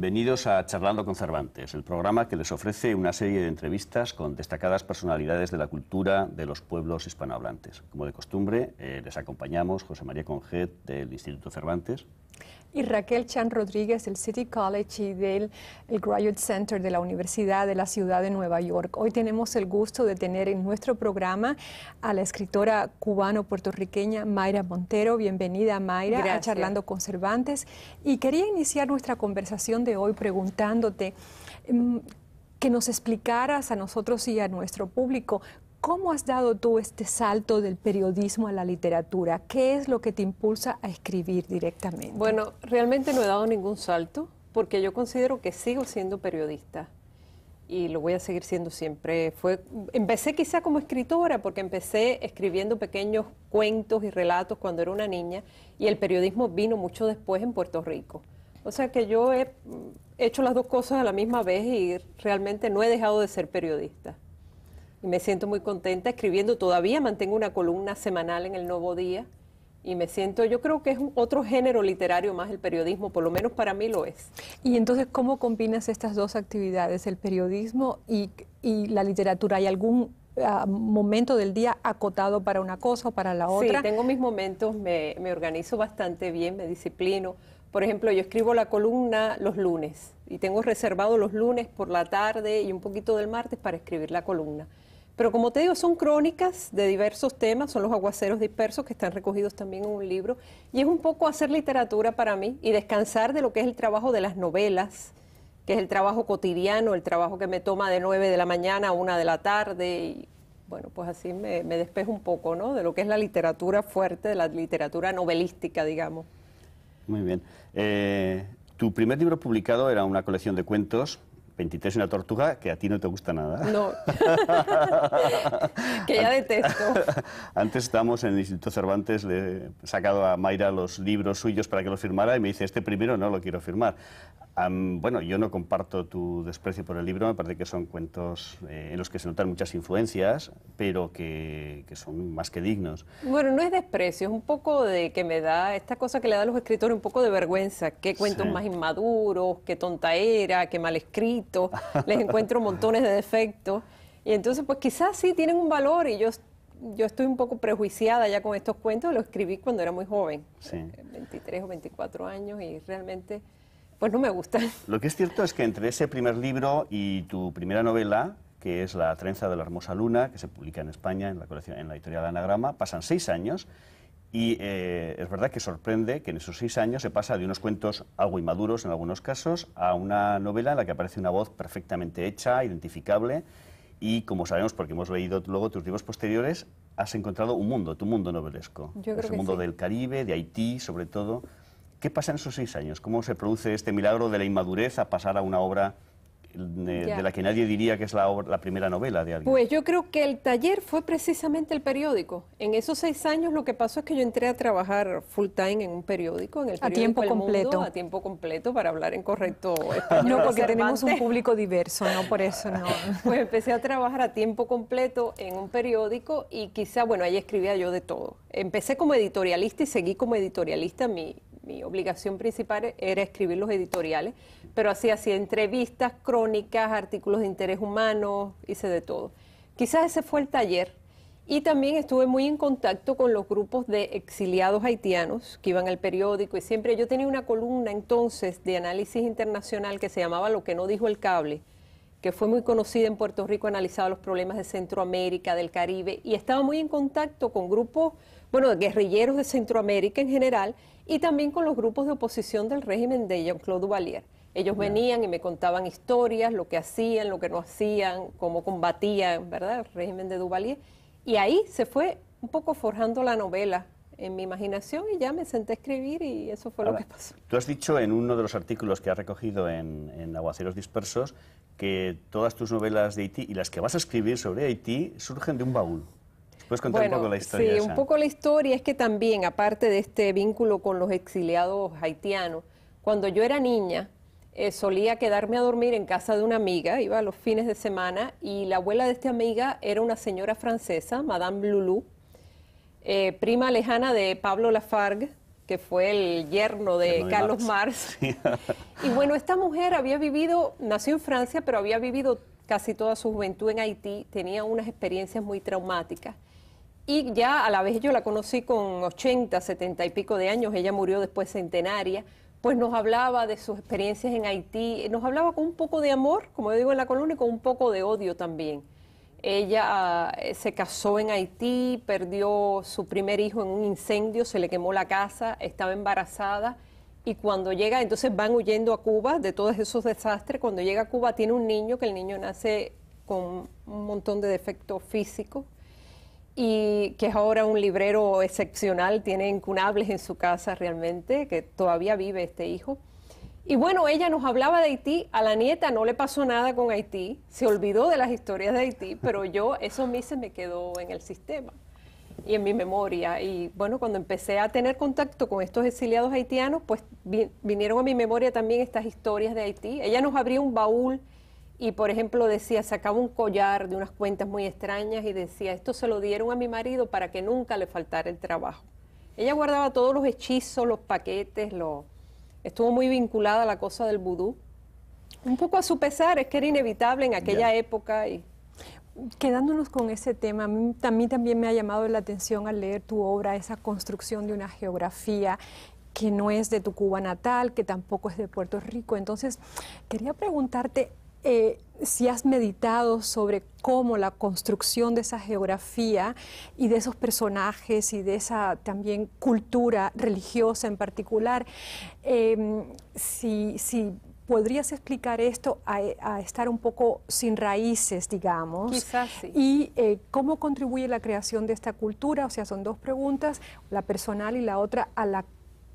Bienvenidos a Charlando con Cervantes, el programa que les ofrece una serie de entrevistas con destacadas personalidades de la cultura de los pueblos hispanohablantes. Como de costumbre, eh, les acompañamos José María Conjet del Instituto Cervantes y Raquel Chan Rodríguez del City College y del Graduate Center de la Universidad de la Ciudad de Nueva York. Hoy tenemos el gusto de tener en nuestro programa a la escritora cubano-puertorriqueña Mayra Montero. Bienvenida, Mayra, a Charlando con Cervantes. Y quería iniciar nuestra conversación de hoy preguntándote mm, que nos explicaras a nosotros y a nuestro público ¿Cómo has dado tú este salto del periodismo a la literatura? ¿Qué es lo que te impulsa a escribir directamente? Bueno, realmente no he dado ningún salto porque yo considero que sigo siendo periodista y lo voy a seguir siendo siempre. empecé quizá como escritora, porque empecé escribiendo pequeños cuentos y relatos cuando era una niña, y el periodismo vino mucho después en Puerto Rico. O sea que yo he hecho las dos cosas a la misma vez y realmente no he dejado de ser periodista y me siento muy contenta escribiendo. Todavía mantengo una columna semanal en el Nuevo Día y me siento, yo creo que es otro género literario más el periodismo, por lo menos para mí lo es. Y entonces, ¿cómo combinas estas dos actividades, el periodismo y, la literatura? ¿Hay algún ah, momento del día acotado para una cosa o para la otra? Sí, tengo mis momentos, me organizo bastante bien, me disciplino. Por ejemplo, yo escribo la columna los lunes y tengo reservado los lunes por la tarde y un poquito del martes para escribir la columna. Pero como te digo, son crónicas de diversos temas, son los aguaceros dispersos que están recogidos también en un libro. Y es un poco hacer literatura para mí y descansar de lo que es el trabajo de las novelas, que es el trabajo cotidiano, el trabajo que me toma de 9 de la mañana a 1 de la tarde. Y bueno, pues así me, despejo un poco, ¿no? De lo que es la literatura fuerte, de la literatura novelística, digamos. Muy bien. Eh, tu primer libro publicado era una colección de cuentos 23 una tortuga que a ti no te gusta nada. No. que ya detesto. Antes estábamos en el Instituto Cervantes, le he sacado a Mayra los libros suyos para que los firmara y me dice, este primero no lo quiero firmar bueno, yo no comparto tu desprecio por el libro, me parece que son cuentos eh, en los que se notan muchas influencias, pero que, son más que dignos. Bueno, no es desprecio, es un poco de que me da esta cosa que le da a los escritores un poco de vergüenza. Qué cuentos más inmaduros, qué tonta era, qué mal escrito, les encuentro montones de defectos. Y entonces, pues quizás sí tienen un valor y yo yo estoy un poco prejuiciada ya con estos cuentos, los escribí cuando era muy joven, 23 o 24 años, y realmente pues no me gusta Lo que es cierto es que entre ese primer libro y tu primera novela, que es La trenza de la hermosa luna, que se publica en España en la, colección, en la editorial Anagrama, pasan seis años y eh, es verdad que sorprende que en esos seis años se pasa de unos cuentos algo inmaduros en algunos casos a una novela en la que aparece una voz perfectamente hecha, identificable y como sabemos porque hemos leído luego tus libros posteriores, has encontrado un mundo, tu mundo novelesco. Yo creo Ese mundo del Caribe, de Haití sobre todo. ¿Qué pasa en esos seis años? ¿Cómo se produce este milagro de la inmadurez a pasar a una obra eh, de, la que nadie diría que es la, la, primera novela de alguien? Pues yo creo que el taller fue precisamente el periódico. En esos seis años lo que pasó es que yo entré a trabajar full time en un periódico, en el periódico a tiempo completo, a tiempo completo para hablar en correcto español. No, porque tenemos un público diverso, no por eso no. pues empecé a trabajar a tiempo completo en un periódico y quizá, bueno, ahí escribía yo de todo. Empecé como editorialista y seguí como editorialista mi mi obligación principal era escribir los editoriales, pero así hacía entrevistas, crónicas, artículos de interés humano, hice de todo. Quizás ese fue el taller. Y también estuve muy en contacto con los grupos de exiliados haitianos que iban al periódico y siempre yo tenía una columna entonces de análisis internacional que se llamaba Lo que no dijo el cable, que fue muy conocida en Puerto Rico, analizaba los problemas de Centroamérica, del Caribe y estaba muy en contacto con grupos, bueno, guerrilleros de Centroamérica en general y también con los grupos de oposición del régimen de Jean-Claude Duvalier. Ellos venían y me contaban historias, lo que hacían, lo que no hacían, cómo combatían, ¿verdad?, el régimen de Duvalier. Y ahí se fue un poco forjando la novela en mi imaginación y ya me senté a escribir y eso fue lo que pasó. Tú has dicho en uno de los artículos que has recogido en, en Aguaceros Dispersos que todas tus novelas de Haití y las que vas a escribir sobre Haití surgen de un baúl. Puedes contar un poco la historia. Sí, un poco la historia es que también, aparte de este vínculo con los exiliados haitianos, cuando yo era niña, eh, solía quedarme a dormir en casa de una amiga, iba a los fines de semana, y la abuela de esta amiga era una señora francesa, Madame Loulou, eh, prima lejana de Pablo Lafargue, que fue el yerno de, Carlos Mars. y bueno, esta mujer había vivido, nació en Francia, pero había vivido casi toda su juventud en Haití, tenía unas experiencias muy traumáticas. Y ya a la vez yo la conocí con 80, 70 y pico de años, ella murió después centenaria, pues nos hablaba de sus experiencias en Haití, nos hablaba con un poco de amor, como yo digo en la columna, y con un poco de odio también. Ella eh, se casó en Haití, perdió su primer hijo en un incendio, se le quemó la casa, estaba embarazada y cuando llega, entonces van huyendo a Cuba de todos esos desastres. Cuando llega a Cuba tiene un niño que el niño nace con un montón de defectos físicos, y que es ahora un librero excepcional, tiene incunables en su casa realmente, que todavía vive este hijo. Y bueno, ella nos hablaba de Haití, a la nieta no le pasó nada con Haití, se olvidó de las historias de Haití, pero yo, eso a mí se me quedó en el sistema y en mi memoria. Y bueno, cuando empecé a tener contacto con estos exiliados haitianos, pues vinieron a mi memoria también estas historias de Haití. Ella nos abrió un baúl y por ejemplo decía, sacaba un collar de unas cuentas muy extrañas y decía, esto se lo dieron a mi marido para que nunca le faltara el trabajo. Ella guardaba todos los hechizos, los paquetes, los... estuvo muy vinculada a la cosa del vudú. Un poco a su pesar, es que era inevitable en aquella época. Y... Quedándonos con ese tema, a mí también me ha llamado la atención al leer tu obra, esa construcción de una geografía que no es de tu Cuba natal, que tampoco es de Puerto Rico. Entonces, quería preguntarte, eh, si has meditado sobre cómo la construcción de esa geografía y de esos personajes y de esa también cultura religiosa en particular, em, si, podrías explicar esto a, estar un poco sin raíces, digamos. Y eh, cómo contribuye la creación de esta cultura, o sea, son dos preguntas, la personal y la otra a la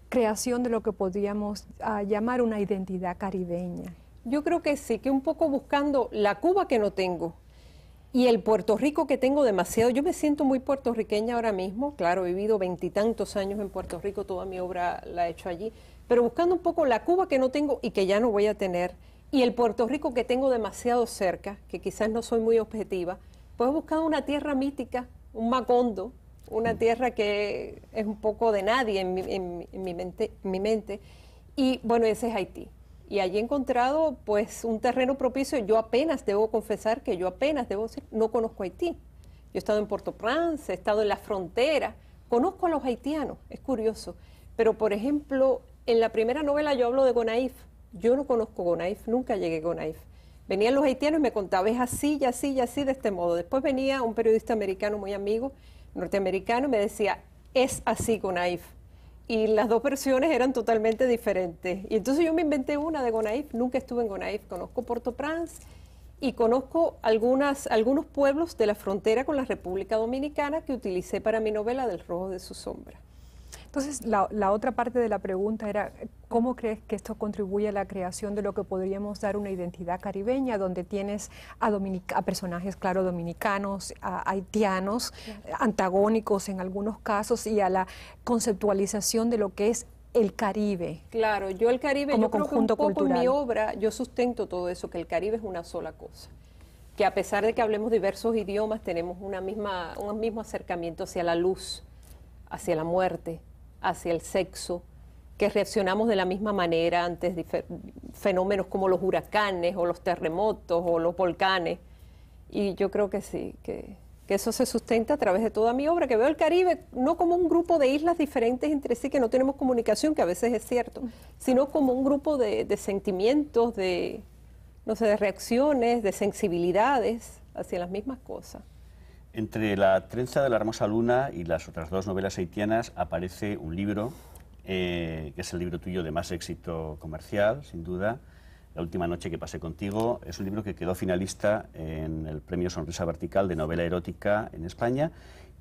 creación de lo que podríamos ah, llamar una identidad caribeña. Yo creo que sí, que un poco buscando la Cuba que no tengo y el Puerto Rico que tengo demasiado. Yo me siento muy puertorriqueña ahora mismo, claro, he vivido veintitantos años en Puerto Rico, toda mi obra la he hecho allí, pero buscando un poco la Cuba que no tengo y que ya no voy a tener y el Puerto Rico que tengo demasiado cerca, que quizás no soy muy objetiva, pues he buscado una tierra mítica, un macondo, una mm. tierra que es un poco de nadie en mi, mente, mi mente. Y bueno, ese es Haití y allí he encontrado pues un terreno propicio. Yo apenas debo confesar que yo apenas debo decir, no conozco Haití. Yo he estado en Port-au-Prince, he estado en la frontera, conozco a los haitianos, es curioso. Pero por ejemplo, en la primera novela yo hablo de Gonaif. Yo no conozco Gonaif, nunca llegué a Gonaif. Venían los haitianos y me contaba, es así, y así, y así, de este modo. Después venía un periodista americano muy amigo, norteamericano, y me decía, es así Gonaif y las dos versiones eran totalmente diferentes. Y entonces yo me inventé una de Gonaif, nunca estuve en Gonaif, conozco port au y conozco algunas, algunos pueblos de la frontera con la República Dominicana que utilicé para mi novela del rojo de su sombra. Entonces, la, otra parte de la pregunta era, ¿cómo crees que esto contribuye a la creación de lo que podríamos dar una identidad caribeña, donde tienes a, personajes, claro, dominicanos, haitianos, antagónicos en algunos casos, y a la conceptualización de lo que es el Caribe. Claro, yo el Caribe, como yo conjunto creo que un mi obra, yo sustento todo eso, que el Caribe es una sola cosa. Que a pesar de que hablemos diversos idiomas, tenemos una misma, un mismo acercamiento hacia la luz, hacia la muerte, hacia el sexo, que reaccionamos de la misma manera ante fenómenos como los huracanes o los terremotos o los volcanes. Y yo creo que sí, que, eso se sustenta a través de toda mi obra, que veo el Caribe no como un grupo de islas diferentes entre sí, que no tenemos comunicación, que a veces es cierto, sino como un grupo de, de sentimientos, de, no sé, de reacciones, de sensibilidades hacia las mismas cosas. Entre La trenza de la hermosa luna y las otras dos novelas haitianas aparece un libro, eh, que es el libro tuyo de más éxito comercial, sin duda, La última noche que pasé contigo. Es un libro que quedó finalista en el Premio Sonrisa Vertical de Novela Erótica en España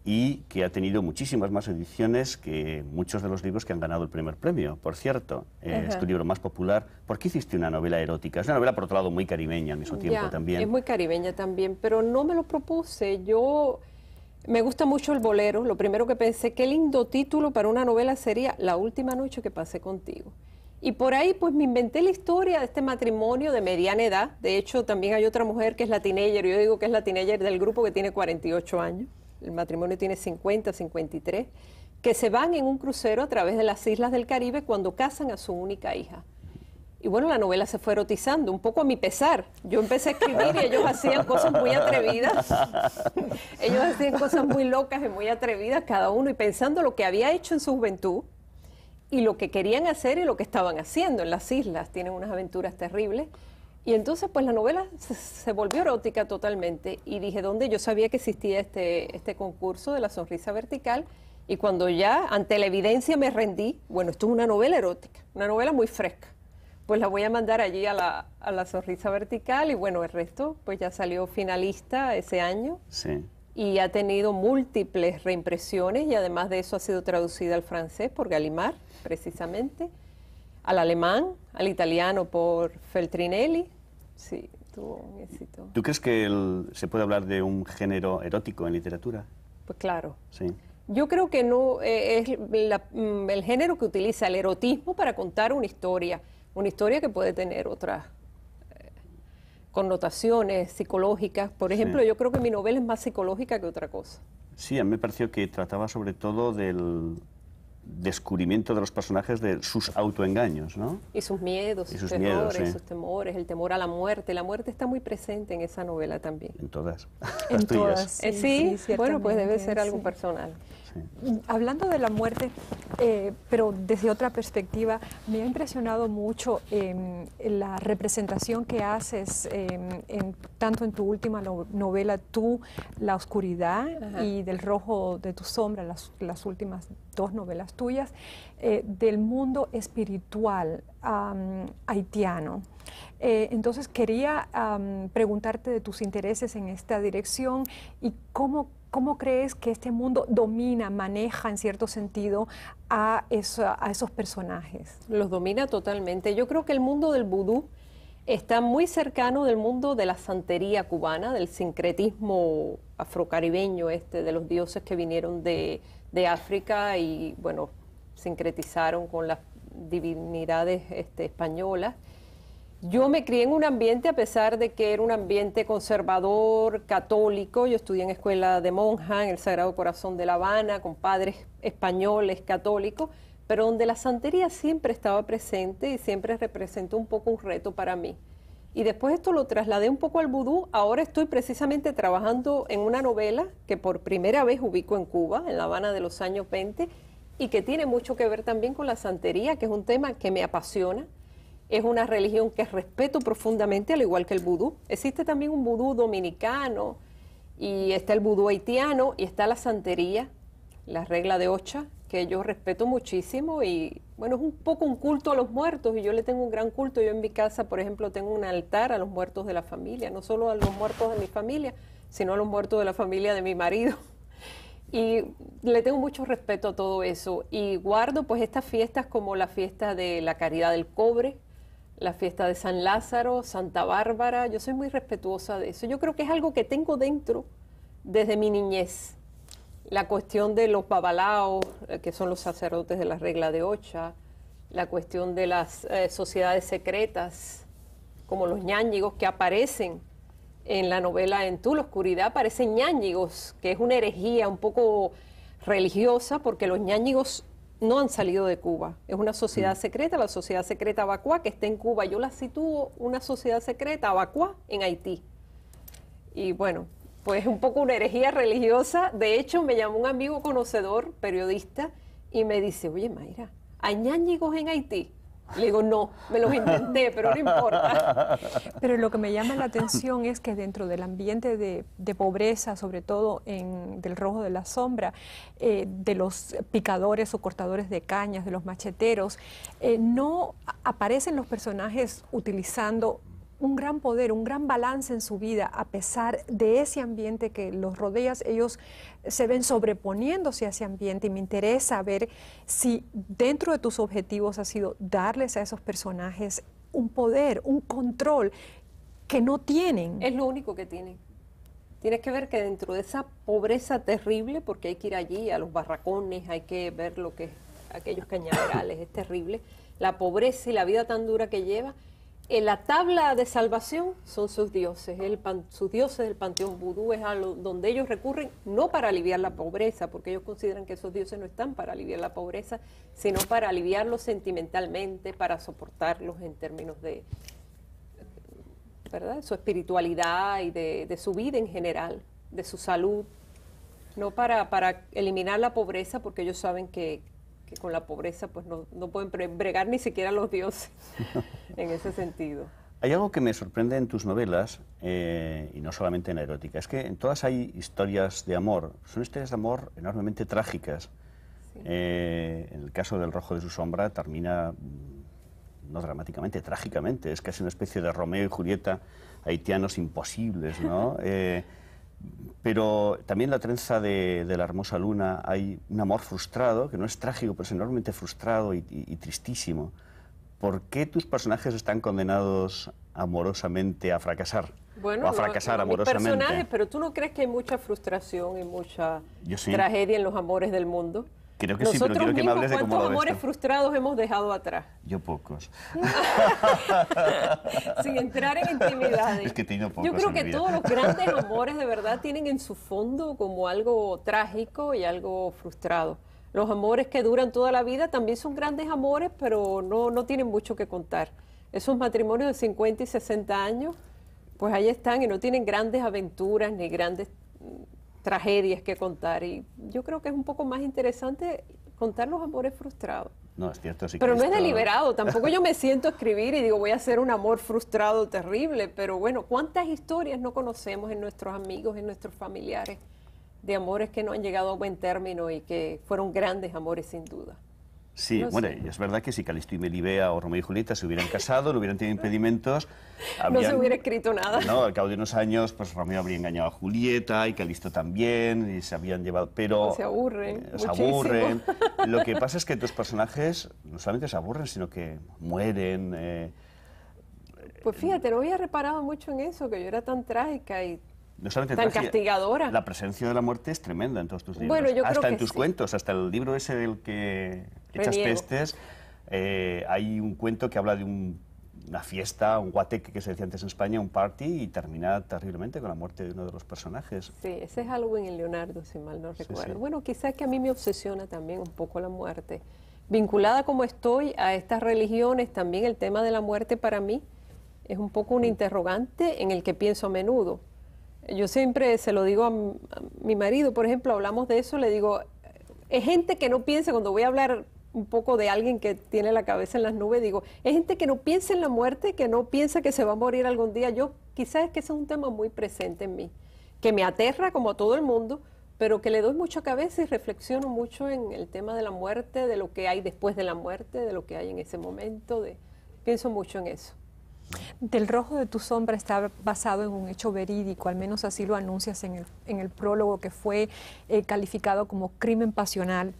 y que ha tenido muchísimas más ediciones que muchos de los libros que han ganado el primer premio. Por cierto, eh, es tu libro más popular. ¿Por qué hiciste una novela erótica? Es una novela, por otro lado, muy caribeña al mismo tiempo también. Es muy caribeña también, pero no me lo propuse. Yo me gusta mucho el bolero. Lo primero que pensé, qué lindo título para una novela sería La última noche que pasé contigo. Y por ahí pues me inventé la historia de este matrimonio de mediana edad. De hecho, también hay otra mujer que es la teenager. Yo digo que es la teenager del grupo que tiene 48 años el matrimonio tiene 50, 53, que se van en un crucero a través de las islas del Caribe cuando casan a su única hija. Y bueno, la novela se fue erotizando, un poco a mi pesar. Yo empecé a escribir y ellos hacían cosas muy atrevidas. ellos hacían cosas muy locas y muy atrevidas cada uno y pensando lo que había hecho en su juventud y lo que querían hacer y lo que estaban haciendo en las islas. Tienen unas aventuras terribles. Y entonces, pues la novela se, volvió erótica totalmente y dije, ¿dónde? Yo sabía que existía este, este concurso de la sonrisa vertical y cuando ya ante la evidencia me rendí, bueno, esto es una novela erótica, una novela muy fresca, pues la voy a mandar allí a la, a la sonrisa vertical y bueno, el resto, pues ya salió finalista ese año. Sí. Y ha tenido múltiples reimpresiones y además de eso ha sido traducida al francés por Galimar, precisamente al alemán, al italiano por Feltrinelli. Sí, tuvo un éxito. ¿Tú crees que se puede hablar de un género erótico en literatura? Pues claro. Sí. Yo creo que no eh, es mm, el género que utiliza el erotismo para contar una historia, una historia que puede tener otras eh, connotaciones psicológicas. Por ejemplo, yo creo que mi novela es más psicológica que otra cosa. Sí, a mí me pareció que trataba sobre todo del descubrimiento de los personajes de sus autoengaños, ¿no? Y sus miedos, y sus, sus temores, el temor a la muerte. La muerte está muy presente en esa novela también. En todas. En todas. Eh, sí bueno, pues debe ser algo personal. Hablando de la muerte, eh, pero desde otra perspectiva, me ha impresionado mucho em, la representación que haces em, en, tanto en tu última novela, tú, La Oscuridad y Del Rojo de tu Sombra, las, últimas dos novelas tuyas, eh, del mundo espiritual haitiano. Eh, entonces quería preguntarte de tus intereses en esta dirección y cómo ¿Cómo crees que este mundo domina, maneja en cierto sentido a, esos personajes? Los domina totalmente. Yo creo que el mundo del vudú está muy cercano del mundo de la santería cubana, del sincretismo afrocaribeño este, de los dioses que vinieron de, África y, bueno, sincretizaron con las divinidades este, españolas. Yo me crié en un ambiente, a pesar de que era un ambiente conservador, católico, yo estudié en escuela de monja en el Sagrado Corazón de La Habana, con padres españoles, católicos, pero donde la santería siempre estaba presente y siempre representó un poco un reto para mí. Y después esto lo trasladé un poco al vudú. Ahora estoy precisamente trabajando en una novela que por primera vez ubico en Cuba, en La Habana de los años 20, y que tiene mucho que ver también con la santería, que es un tema que me apasiona es una religión que respeto profundamente, al igual que el vudú. Existe también un vudú dominicano y está el vudú haitiano y está la santería, la regla de Ocha, que yo respeto muchísimo y bueno, es un poco un culto a los muertos y yo le tengo un gran culto. Yo en mi casa, por ejemplo, tengo un altar a los muertos de la familia, no solo a los muertos de mi familia, sino a los muertos de la familia de mi marido. Y le tengo mucho respeto a todo eso. Y guardo pues estas fiestas como la fiesta de la Caridad del Cobre, la fiesta de San Lázaro, Santa Bárbara, yo soy muy respetuosa de eso. Yo creo que es algo que tengo dentro desde mi niñez. La cuestión de los babalaos, eh, que son los sacerdotes de la regla de Ocha, la cuestión de las eh, sociedades secretas, como los ñáñigos que aparecen en la novela En tu la oscuridad, aparecen ñáñigos, que es una herejía un poco religiosa, porque los ñáñigos no han salido de Cuba. Es una sociedad mm. secreta, la sociedad secreta Abacuá, que está en Cuba. Yo la sitúo una sociedad secreta Abacuá en Haití. Y bueno, pues un poco una herejía religiosa. De hecho, me llamó un amigo conocedor, periodista, y me dice, oye Mayra, hay ñáñigos en Haití. Le digo, no, me los intenté, pero no importa. Pero lo que me llama la atención es que dentro del ambiente de, pobreza, sobre todo en del rojo de la sombra, eh, de los picadores o cortadores de cañas, de los macheteros, eh, no aparecen los personajes utilizando un gran poder, un gran balance en su vida, a pesar de ese ambiente que los rodea, ellos se ven sobreponiéndose a ese ambiente y me interesa ver si dentro de tus objetivos ha sido darles a esos personajes un poder, un control que no tienen. Es lo único que tienen. Tienes que ver que dentro de esa pobreza terrible, porque hay que ir allí a los barracones, hay que ver lo que es aquellos cañaverales, es terrible, la pobreza y la vida tan dura que lleva, en la tabla de salvación son sus dioses, el pan, sus dioses del panteón vudú es a donde ellos recurren no para aliviar la pobreza, porque ellos consideran que esos dioses no están para aliviar la pobreza, sino para aliviarlos sentimentalmente, para soportarlos en términos de ¿verdad? su espiritualidad y de, de su vida en general, de su salud, no para, para eliminar la pobreza, porque ellos saben que, que con la pobreza pues no, no pueden bregar ni siquiera los dioses en ese sentido. Hay algo que me sorprende en tus novelas, eh, y no solamente en la erótica, es que en todas hay historias de amor, son historias de amor enormemente trágicas. Eh, en el caso del Rojo de su Sombra termina, mm, no dramáticamente, trágicamente, es casi una especie de Romeo y Julieta haitianos imposibles, ¿no? Eh, pero también la trenza de, la hermosa luna, hay un amor frustrado, que no es trágico, pero es enormemente frustrado y, tristísimo. ¿Por qué tus personajes están condenados amorosamente a fracasar? Bueno, a fracasar Personajes, pero tú no crees que hay mucha frustración y mucha tragedia en los amores del mundo. Creo que Nosotros sí, ¿Cuántos amores frustrados hemos dejado atrás? Yo pocos. Sin entrar en intimidades. Yo creo que todos los grandes amores de verdad tienen en su fondo como algo trágico y algo frustrado. Los amores que duran toda la vida también son grandes amores, pero no, no tienen mucho que contar. Esos matrimonios de 50 y 60 años, pues ahí están y no tienen grandes aventuras ni grandes tragedias que contar. Y yo creo que es un poco más interesante contar los amores frustrados. No, es cierto, sí. Pero no es deliberado, tampoco yo me siento a escribir y digo voy a hacer un amor frustrado terrible, pero bueno, ¿cuántas historias no conocemos en nuestros amigos, en nuestros familiares, de amores que no han llegado a buen término y que fueron grandes amores sin duda? Sí, bueno, es verdad que si Calisto y Melibea o Romeo y Julieta se hubieran casado, no hubieran tenido impedimentos... no se hubiera escrito nada. No, al cabo de unos años, pues Romeo habría engañado a Julieta y Calisto también, y se habían llevado... Pero... se aburren. Eh, se aburren. Lo que pasa es que tus personajes no solamente se aburren, sino que mueren. Eh, pues fíjate, no había reparado mucho en eso, que yo era tan trágica y tan castigadora. La presencia de la muerte es tremenda en todos tus libros. hasta en tus cuentos, hasta el libro ese del que echas pestes, eh, hay un cuento que habla de un, una fiesta, un guateque que se decía antes en España, un party, y termina terriblemente con la muerte de uno de los personajes. Sí, ese es algo en el Leonardo, si mal no recuerdo. Bueno, quizás que a mí me obsesiona también un poco la muerte. Vinculada como estoy a estas religiones, también el tema de la muerte para mí es un poco un mm. interrogante en el que pienso a menudo yo siempre se lo digo a, mi marido, por ejemplo, hablamos de eso, le digo, es gente que no piensa, cuando voy a hablar un poco de alguien que tiene la cabeza en las nubes, digo, es gente que no piensa en la muerte, que no piensa que se va a morir algún día. Yo quizás es que ese es un tema muy presente en mí, que me aterra como a todo el mundo, pero que le doy mucha cabeza y reflexiono mucho en el tema de la muerte, de lo que hay después de la muerte, de lo que hay en ese momento, de, pienso mucho en eso. Del rojo de tu sombra está basado en un hecho verídico, al menos así lo anuncias en el, prólogo que fue eh, calificado como crimen pasional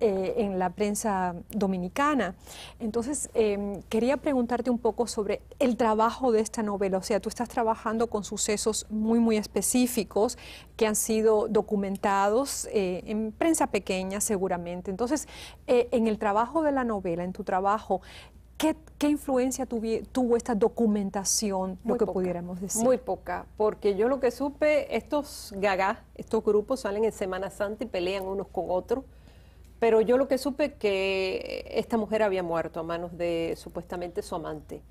eh, en la prensa dominicana. Entonces, em, quería preguntarte un poco sobre el trabajo de esta novela. O sea, tú estás trabajando con sucesos muy, muy específicos que han sido documentados eh, en prensa pequeña seguramente. Entonces, en el trabajo de la novela, en tu trabajo, ¿Qué, influencia tuvo esta documentación, muy lo que poca, pudiéramos decir? Muy poca, porque yo lo que supe, estos gagás, estos grupos salen en Semana Santa y pelean unos con otros, pero yo lo que supe que esta mujer había muerto a manos de supuestamente su amante,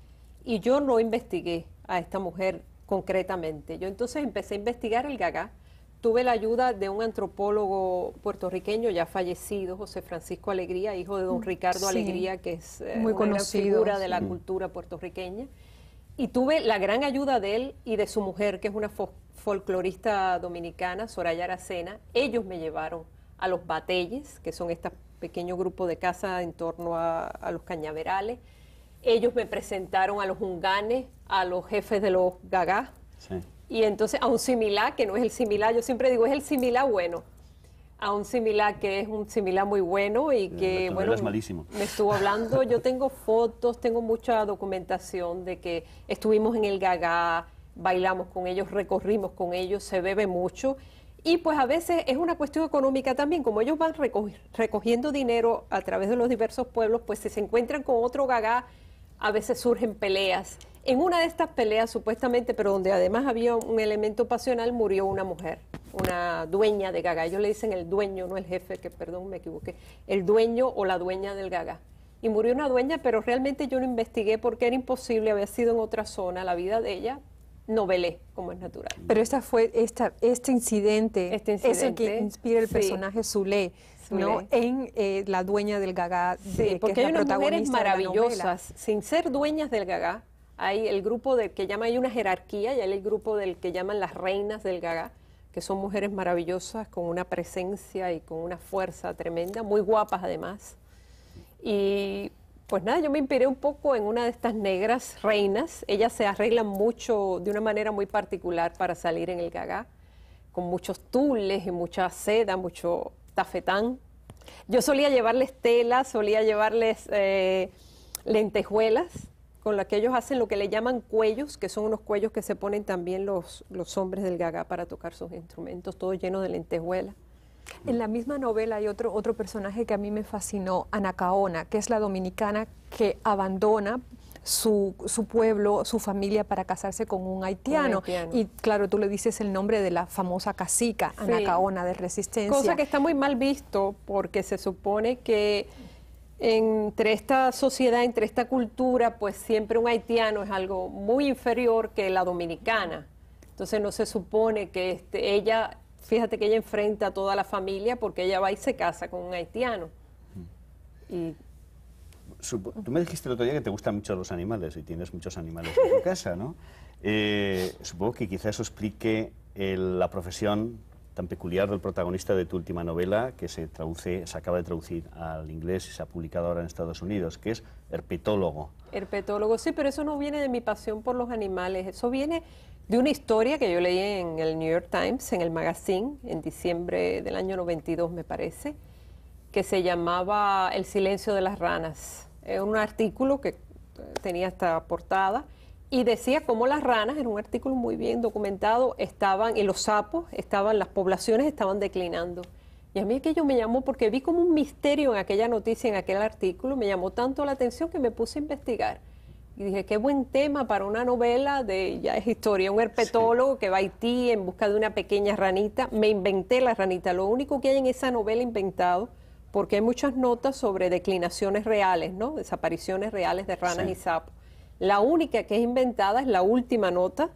y yo no investigué a esta mujer concretamente. Yo entonces empecé a investigar el gagá, Tuve la ayuda de un antropólogo puertorriqueño ya fallecido, José Francisco Alegría, hijo de don mm, Ricardo Alegría, que es eh, muy una figura de la cultura puertorriqueña. Y tuve la gran ayuda de él y de su mujer, que es una folclorista dominicana, Soraya Aracena. Ellos me llevaron a los batelles, que son estos pequeños grupos de casa en torno a, los cañaverales. Ellos me presentaron a los unganes a los jefes de los gagás. Sí y entonces a un similar, que no es el similar, yo siempre digo, es el similar bueno. A un similar que es un similar muy bueno y eh, que, bueno, es malísimo. me estuvo hablando, yo tengo fotos, tengo mucha documentación de que estuvimos en el Gagá, bailamos con ellos, recorrimos con ellos, se bebe mucho. Y pues a veces es una cuestión económica también, como ellos van recogiendo dinero a través de los diversos pueblos, pues si se encuentran con otro gagá a veces surgen peleas. En una de estas peleas, supuestamente, pero donde además había un elemento pasional, murió una mujer, una dueña de gaga. Ellos le dicen el dueño, no el jefe, que perdón, me equivoqué. El dueño o la dueña del gaga. Y murió una dueña, pero realmente yo no investigué porque era imposible, había sido en otra zona la vida de ella, no novelé, como es natural. Pero esta fue, esta, este, incidente, este es el que inspira el personaje Zule. ¿no? en eh, La dueña del gagá. porque hay unas mujeres maravillosas, sin ser dueñas del gagá, hay el grupo de que llama, hay una jerarquía y hay el grupo del que llaman las reinas del gagá, que son mujeres maravillosas con una presencia y con una fuerza tremenda, muy guapas además. Y pues nada, yo me inspiré un poco en una de estas negras reinas. Ellas se arreglan mucho de una manera muy particular para salir en el gagá, con muchos tules y mucha seda, mucho tafetán. Yo solía llevarles tela, solía llevarles eh, lentejuelas, con las que ellos hacen lo que le llaman cuellos, que son unos cuellos que se ponen también los, los hombres del gaga para tocar sus instrumentos, todo lleno de lentejuelas. En la misma novela hay otro, otro personaje que a mí me fascinó, Anacaona, que es la dominicana que abandona su, pueblo, su familia para casarse con un haitiano. Y claro, tú le dices el nombre de la famosa casica Ana Anacaona de Resistencia. Cosa que está muy mal visto porque se supone que entre esta sociedad, entre esta cultura, pues siempre un haitiano es algo muy inferior que la dominicana. Entonces no se supone que este, ella, fíjate que ella enfrenta a toda la familia porque ella va y se casa con un haitiano. Mm. Y tú me dijiste el otro día que te gustan mucho los animales y tienes muchos animales en tu casa, ¿no? Eh, supongo que quizás eso explique la profesión tan peculiar del protagonista de tu última novela, que se traduce, se acaba de traducir al inglés y se ha publicado ahora en Estados Unidos, que es herpetólogo. Herpetólogo, sí, pero eso no viene de mi pasión por los animales, eso viene de una historia que yo leí en el New York Times, en el magazine, en diciembre del año 92, me parece, que se llamaba El silencio de las ranas. Eh, un artículo que eh, tenía esta portada y decía cómo las ranas, en un artículo muy bien documentado, estaban, y los sapos, estaban, las poblaciones estaban declinando. Y a mí aquello me llamó porque vi como un misterio en aquella noticia, en aquel artículo, me llamó tanto la atención que me puse a investigar. Y dije, qué buen tema para una novela de, ya es historia, un herpetólogo que va a Haití en busca de una pequeña ranita. Me inventé la ranita, lo único que hay en esa novela inventado porque hay muchas notas sobre declinaciones reales, ¿no? Desapariciones reales de ranas y sapos. La única que es inventada es la última nota,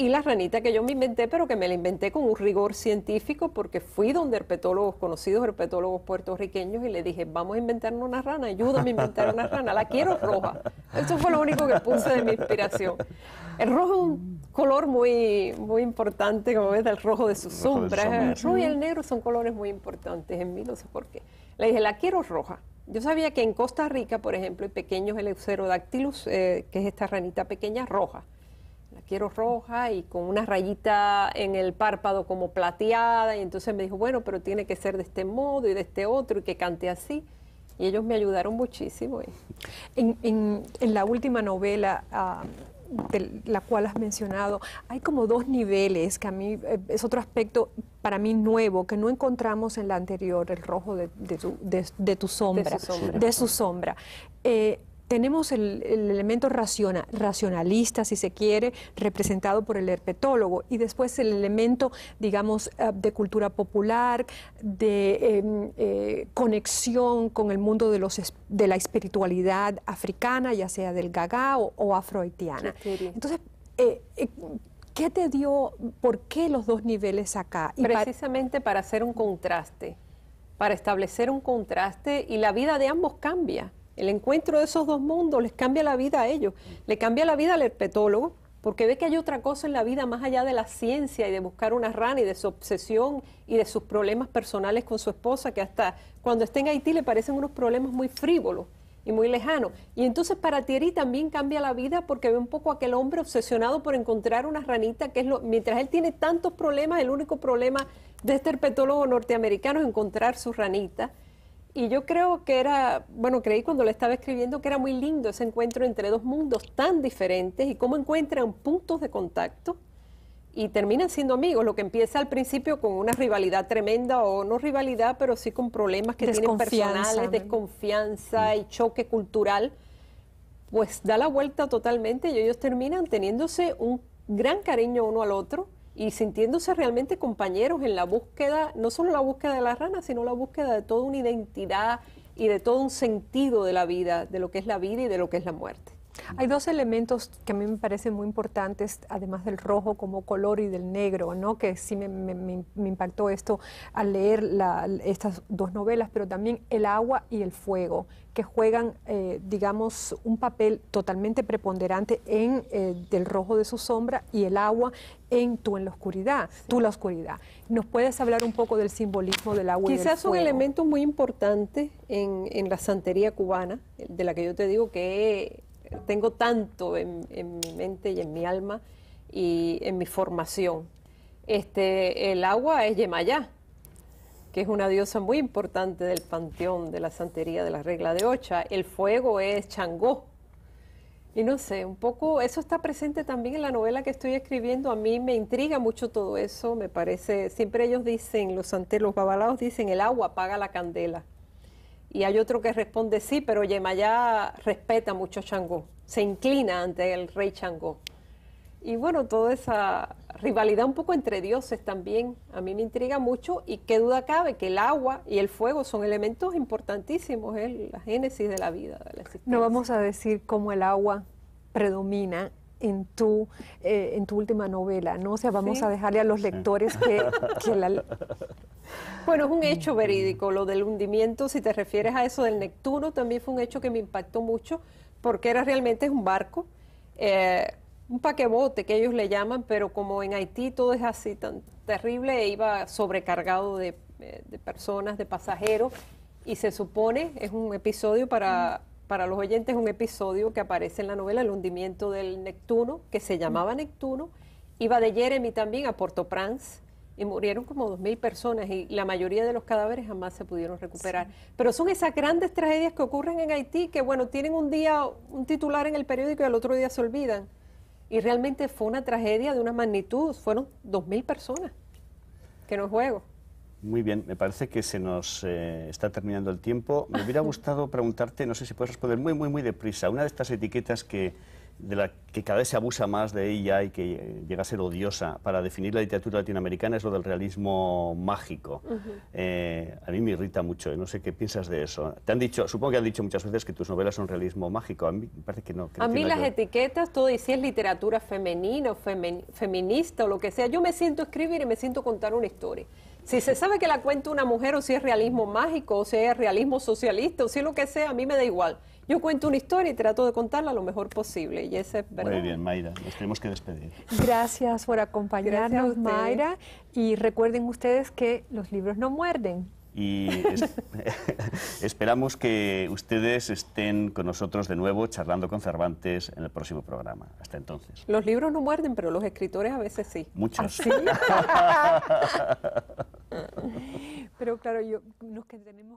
y la ranita que yo me inventé, pero que me la inventé con un rigor científico porque fui donde herpetólogos, conocidos herpetólogos puertorriqueños y le dije, vamos a inventarnos una rana, ayúdame a inventar una rana, la quiero roja. Eso fue lo único que puse de mi inspiración. El rojo es un color muy, muy importante, como ves, el rojo de sus sombras. El rojo y el negro son colores muy importantes en mí, no sé por qué. Le dije, la quiero roja. Yo sabía que en Costa Rica, por ejemplo, hay pequeños Eleutherodactylus, eh, que es esta ranita pequeña roja quiero roja y con una rayita en el párpado como plateada. Y entonces me dijo, bueno, pero tiene que ser de este modo y de este otro y que cante así. Y ellos me ayudaron muchísimo. En, la última novela... Ah, de la cual has mencionado, hay como dos niveles que a mí eh, es otro aspecto para mí nuevo que no encontramos en la anterior, el rojo de, de, tu, de, sombra, de su sombra. Eh, tenemos el, elemento racionalista, si se quiere, representado por el herpetólogo, y después el elemento, digamos, eh, de cultura popular, de em, eh, conexión con el mundo de, los, de la espiritualidad africana, ya sea del gaga o, o Entonces, eh, ¿qué te dio, por qué los dos niveles acá? Precisamente para hacer un contraste, para establecer un contraste, y la vida de ambos cambia. El encuentro de esos dos mundos les cambia la vida a ellos. Le cambia la vida al herpetólogo, porque ve que hay otra cosa en la vida más allá de la ciencia y de buscar una rana y de su obsesión y de sus problemas personales con su esposa, que hasta cuando está en Haití le parecen unos problemas muy frívolos y muy lejanos. Y entonces para Thierry también cambia la vida porque ve un poco aquel hombre obsesionado por encontrar una ranita, que es lo, mientras él tiene tantos problemas, el único problema de este herpetólogo norteamericano es encontrar su ranita y yo creo que era, bueno, creí cuando le estaba escribiendo que era muy lindo ese encuentro entre dos mundos tan diferentes y cómo encuentran puntos de contacto y terminan siendo amigos, lo que empieza al principio con una rivalidad tremenda, o no rivalidad, pero sí con problemas que tienen personales, desconfianza y choque cultural, pues da la vuelta totalmente y ellos terminan teniéndose un gran cariño uno al otro y sintiéndose realmente compañeros en la búsqueda, no solo la búsqueda de las ranas, sino la búsqueda de toda una identidad y de todo un sentido de la vida, de lo que es la vida y de lo que es la muerte. Hay dos elementos que a mí me parecen muy importantes, además del rojo como color y del negro, ¿no? que sí me, impactó esto al leer estas dos novelas, pero también el agua y el fuego, que juegan, eh, digamos, un papel totalmente preponderante en el eh, del rojo de su sombra y el agua en tú en la oscuridad, tú la oscuridad. ¿Nos puedes hablar un poco del simbolismo del agua? Quizás y del fuego? un elemento muy importante en la santería cubana, de la que yo te digo que tengo tanto en, mi mente y en mi alma y en mi formación. Este, el agua es Yemayá, que es una diosa muy importante del panteón de la santería de la regla de Ocha. El fuego es Changó. Y no sé, un poco eso está presente también en la novela que estoy escribiendo. A mí me intriga mucho todo eso. Me parece, siempre ellos dicen, los santeros, los babalaos dicen, el agua apaga la candela y hay otro que responde sí, pero Yemayá respeta mucho a Changó, se inclina ante el rey Changó. Y bueno, toda esa rivalidad un poco entre dioses también a mí me intriga mucho y qué duda cabe que el agua y el fuego son elementos importantísimos en ¿eh? la génesis de la vida, de la No vamos a decir cómo el agua predomina en tu, eh, en tu última novela, ¿no? O sea, vamos a dejarle a los lectores que, la... Bueno, es un mm, hecho mm. verídico, lo del hundimiento, si te refieres a eso del Neptuno, también fue un hecho que me impactó mucho, porque era realmente un barco, eh, un paquebote que ellos le llaman, pero como en Haití todo es así tan terrible, iba sobrecargado de eh, personas, de pasajeros, y se supone, es un episodio para para los oyentes un episodio que aparece en la novela El hundimiento del Neptuno, que se llamaba Neptuno, iba de Jeremy también a Porto prance y murieron como 2.000 personas y la mayoría de los cadáveres jamás se pudieron recuperar. Pero son esas grandes tragedias que ocurren en Haití que, bueno, tienen un día un titular en el periódico y al otro día se olvidan. Y realmente fue una tragedia de una magnitud, fueron 2.000 personas, que no es juego. Muy bien, me parece que se nos eh, está terminando el tiempo. Me hubiera gustado preguntarte, no sé si puedes responder muy, muy, muy deprisa, una de estas etiquetas que, de la que cada vez se abusa más de ella y que eh, llega a ser odiosa para definir la literatura latinoamericana es lo del realismo mágico. Eh, a mí me irrita mucho, no sé qué piensas de eso. Te han dicho, supongo que han dicho muchas veces que tus novelas son realismo mágico. A mí me parece que no. a mí las etiquetas, todo y si es literatura femenina o feminista o lo que sea, yo me siento escribir y me siento contar una historia. Si se sabe que la cuenta una mujer o si es realismo mágico o si es realismo socialista o si es lo que sea, a mí me da igual. Yo cuento una historia y trato de contarla lo mejor posible y ese Muy bien, Mayra, nos tenemos que despedir. Gracias por acompañarnos, Mayra. Y recuerden ustedes que los libros no muerden. Y esperamos que ustedes estén con nosotros de nuevo charlando con Cervantes en el próximo programa. Hasta entonces. Los libros no muerden, pero los escritores a veces sí. Muchos. ¿Ah, sí? Pero claro, yo, nos que tenemos